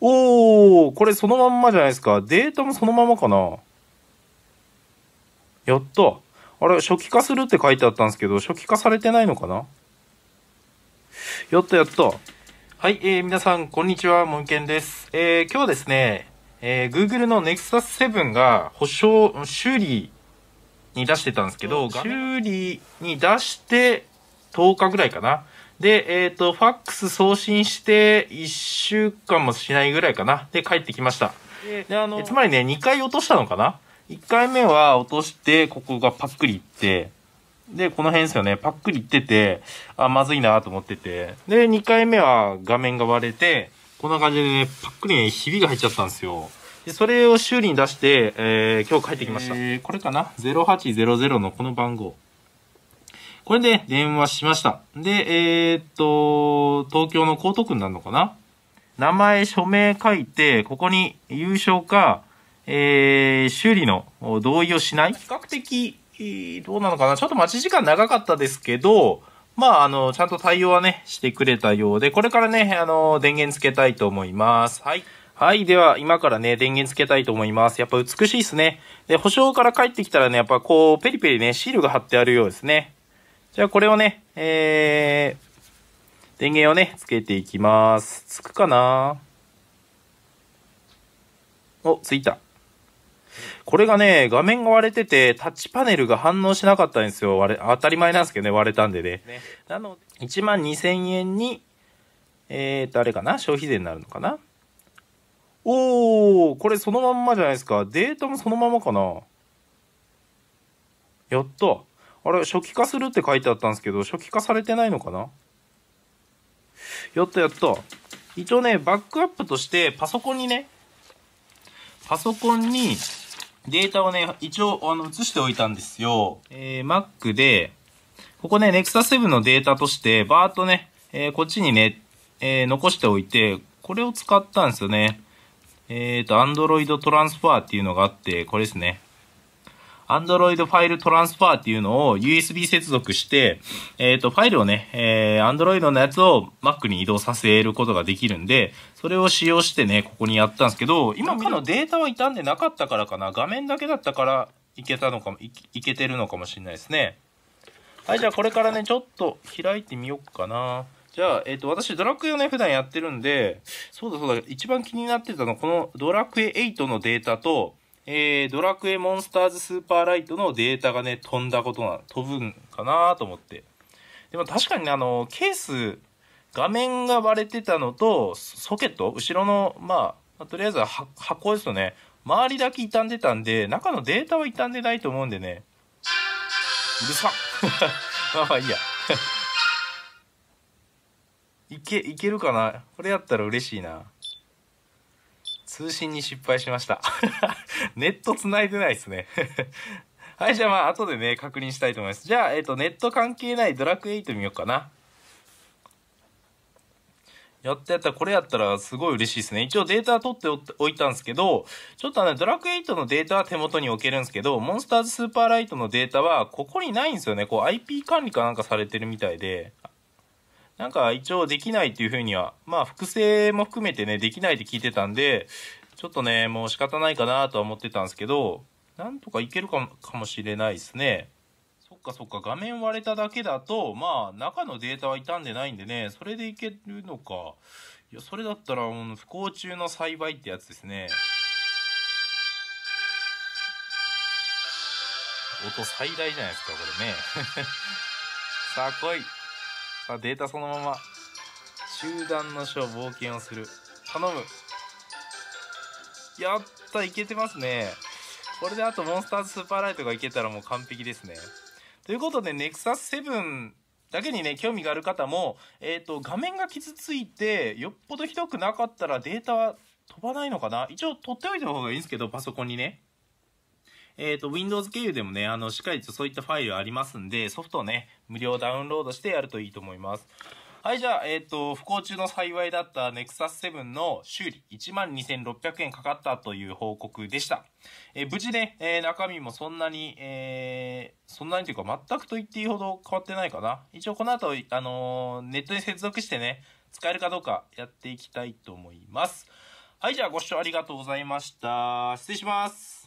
おおこれそのまんまじゃないですか。データもそのままかな。やった。あれ、初期化するって書いてあったんですけど、初期化されてないのかなやったやった。はい、えー、皆さん、こんにちは、もんけんです。えー、今日はですね、えー、Google の Nexus 7が保証、修理に出してたんですけど、修理に出して10日ぐらいかな。で、えっ、ー、と、ファックス送信して1週間もしないぐらいかな。で、帰ってきました。で、あの、つまりね、2回落としたのかな ?1 回目は落として、ここがパックリいって、で、この辺ですよね、パックリいってて、あ、まずいなと思ってて。で、2回目は画面が割れて、こんな感じでね、パックリにひびが入っちゃったんですよ。で、それを修理に出して、えー、今日帰ってきました。えー、これかな ?0800 のこの番号。これで電話しました。で、えー、っと、東京の江東区になるのかな名前、署名書いて、ここに優勝か、えー、修理の同意をしない比較的、どうなのかなちょっと待ち時間長かったですけど、まあ、あの、ちゃんと対応はね、してくれたようで、これからね、あの、電源つけたいと思います。はい。はい。では、今からね、電源つけたいと思います。やっぱ美しいですね。で、保証から帰ってきたらね、やっぱこう、ペリペリね、シールが貼ってあるようですね。じゃあこれをね、えー、電源をね、つけていきます。つくかなお、ついた。これがね、画面が割れてて、タッチパネルが反応しなかったんですよ。割れ、当たり前なんですけどね、割れたんでね。ねなので、1万2000円に、えーと、あれかな消費税になるのかなおー、これそのまんまじゃないですか。データもそのままかな。やった。あれ、初期化するって書いてあったんですけど、初期化されてないのかなやったやった。一応ね、バックアップとして、パソコンにね、パソコンにデータをね、一応、あの、移しておいたんですよ。えー、Mac で、ここね、Nexus 7のデータとして、バーっとね、えー、こっちにね、えー、残しておいて、これを使ったんですよね。えっ、ー、と、Android Transfer っていうのがあって、これですね。Android ファイルトランスファーっていうのを USB 接続して、えっ、ー、と、ファイルをね、えー、Android のやつを Mac に移動させることができるんで、それを使用してね、ここにやったんですけど、今見のデータは傷んでなかったからかな、画面だけだったからいけたのかも、いいけてるのかもしれないですね。はい、じゃあこれからね、ちょっと開いてみようかな。じゃあ、えっ、ー、と、私、ドラクエをね、普段やってるんで、そうだそうだ、一番気になってたの、このドラクエ8のデータと、えー、ドラクエモンスターズスーパーライトのデータがね、飛んだことな、飛ぶんかなと思って。でも確かにね、あの、ケース、画面が割れてたのと、ソケット後ろの、まあ、とりあえずは箱ですよね。周りだけ傷んでたんで、中のデータは傷んでないと思うんでね。うるさ まあまあいいや。いけ、いけるかなこれやったら嬉しいな。通信に失敗しました ネット繋いでないですね はい、じゃあまあ、後でね、確認したいと思います。じゃあ、えっ、ー、と、ネット関係ないドラクエ8見ようかな。やったやった、これやったらすごい嬉しいですね。一応データ取っておいたんですけど、ちょっとね、ドラクエ8のデータは手元に置けるんですけど、モンスターズスーパーライトのデータはここにないんですよね。こう IP 管理かなんかされてるみたいで、なんか一応できないっていうふうには、まあ複製も含めてね、できないって聞いてたんで、ちょっとね、もう仕方ないかなとは思ってたんですけど、なんとかいけるかもかもしれないですね。そっかそっか、画面割れただけだと、まあ中のデータは傷んでないんでね、それでいけるのか。いや、それだったら、もう不幸中の栽培ってやつですね。音最大じゃないですか、これね。さあ来い。さあデータそのまま集団の書冒険をする頼むやったいけてますねこれであとモンスターズスーパーライトがいけたらもう完璧ですねということでネクサス7だけにね、興味がある方も、えっ、ー、と、画面が傷ついて、よっぽどひどくなかったらデータは飛ばないのかな一応取っておいた方がいいんですけど、パソコンにね。えっ、ー、と、Windows 経由でもね、あの、しっかりとそういったファイルありますんで、ソフトをね、無料ダウンロードしてやるといいと思います。はい、じゃあ、えっ、ー、と、不幸中の幸いだった Nexus 7の修理12,600円かかったという報告でした。えー、無事ね、えー、中身もそんなに、えそんなにというか全くと言っていいほど変わってないかな。一応この後、あのネットに接続してね、使えるかどうかやっていきたいと思います。はい、じゃあご視聴ありがとうございました。失礼します。